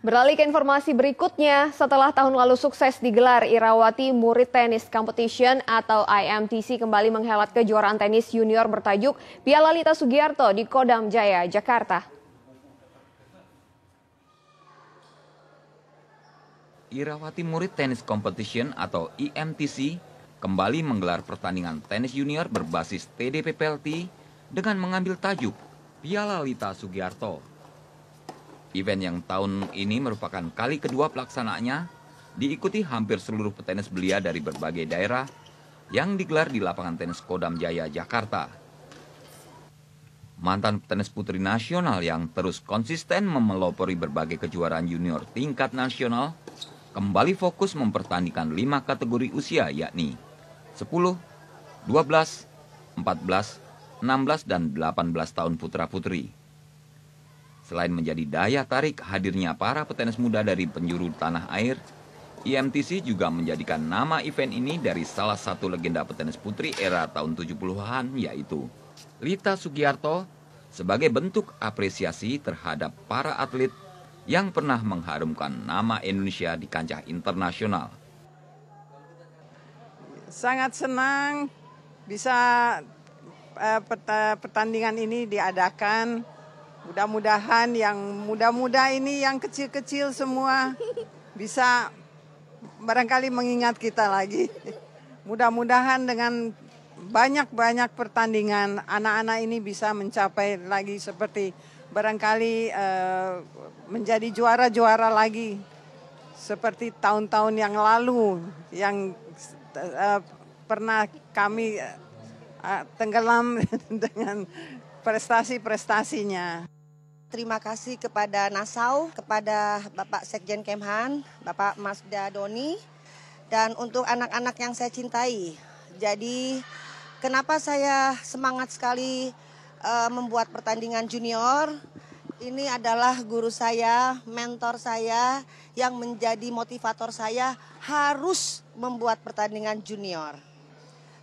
Beralih ke informasi berikutnya, setelah tahun lalu sukses digelar Irawati Murid Tennis Competition atau IMTC kembali menghelat kejuaraan tenis junior bertajuk Piala Lita Sugiarto di Kodam Jaya, Jakarta. Irawati Murid Tennis Competition atau IMTC kembali menggelar pertandingan tenis junior berbasis TDP PLT dengan mengambil tajuk Piala Lita Sugiarto Event yang tahun ini merupakan kali kedua pelaksanaannya diikuti hampir seluruh petenis belia dari berbagai daerah yang digelar di lapangan tenis Kodam Jaya, Jakarta. Mantan petenis putri nasional yang terus konsisten memelopori berbagai kejuaraan junior tingkat nasional kembali fokus mempertandingkan lima kategori usia yakni 10, 12, 14, 16, dan 18 tahun putra-putri. Selain menjadi daya tarik hadirnya para petenis muda dari penjuru tanah air, IMTC e juga menjadikan nama event ini dari salah satu legenda petenis putri era tahun 70-an yaitu Lita Sugiarto sebagai bentuk apresiasi terhadap para atlet yang pernah mengharumkan nama Indonesia di kancah internasional. Sangat senang bisa eh, pertandingan ini diadakan Mudah-mudahan yang muda-muda ini yang kecil-kecil semua bisa barangkali mengingat kita lagi. Mudah-mudahan dengan banyak-banyak pertandingan anak-anak ini bisa mencapai lagi seperti barangkali eh, menjadi juara-juara lagi seperti tahun-tahun yang lalu yang eh, pernah kami eh, tenggelam dengan prestasi-prestasinya. Terima kasih kepada Nasau, kepada Bapak Sekjen Kemhan, Bapak Masda Doni, dan untuk anak-anak yang saya cintai. Jadi kenapa saya semangat sekali uh, membuat pertandingan junior? Ini adalah guru saya, mentor saya yang menjadi motivator saya harus membuat pertandingan junior.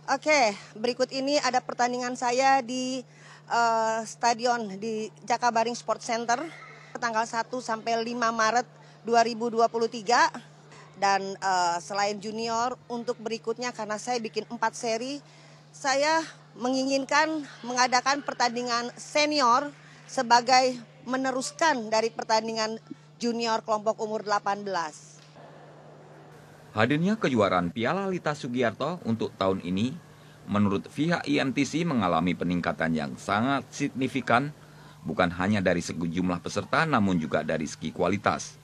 Oke, berikut ini ada pertandingan saya di uh, stadion di Jakabaring Sport Center tanggal 1 sampai 5 Maret 2023 dan uh, selain junior untuk berikutnya karena saya bikin 4 seri saya menginginkan mengadakan pertandingan senior sebagai meneruskan dari pertandingan junior kelompok umur 18. Hadirnya kejuaraan Piala Lita Sugiarto untuk tahun ini, menurut pihak IMTC mengalami peningkatan yang sangat signifikan, bukan hanya dari segi jumlah peserta namun juga dari segi kualitas.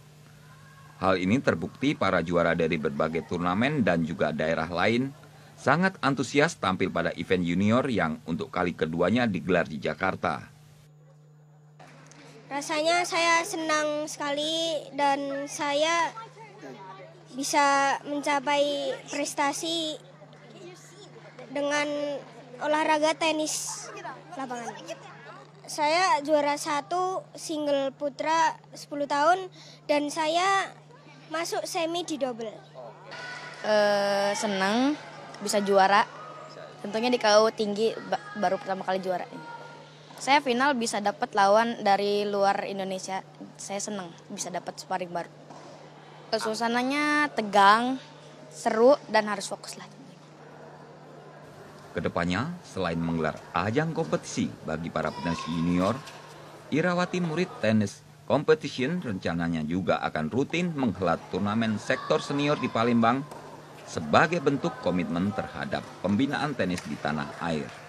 Hal ini terbukti para juara dari berbagai turnamen dan juga daerah lain sangat antusias tampil pada event junior yang untuk kali keduanya digelar di Jakarta. Rasanya saya senang sekali dan saya bisa mencapai prestasi dengan olahraga tenis lapangan. Saya juara satu single putra 10 tahun dan saya masuk semi di double. Uh, eh, senang bisa juara. Tentunya di KU tinggi baru pertama kali juara. Saya final bisa dapat lawan dari luar Indonesia. Saya senang bisa dapat sparring baru. Suasananya tegang, seru, dan harus fokus lagi. Kedepannya, selain menggelar ajang kompetisi bagi para petenis junior, Irawati Murid Tennis Competition rencananya juga akan rutin menghelat turnamen sektor senior di Palembang sebagai bentuk komitmen terhadap pembinaan tenis di tanah air.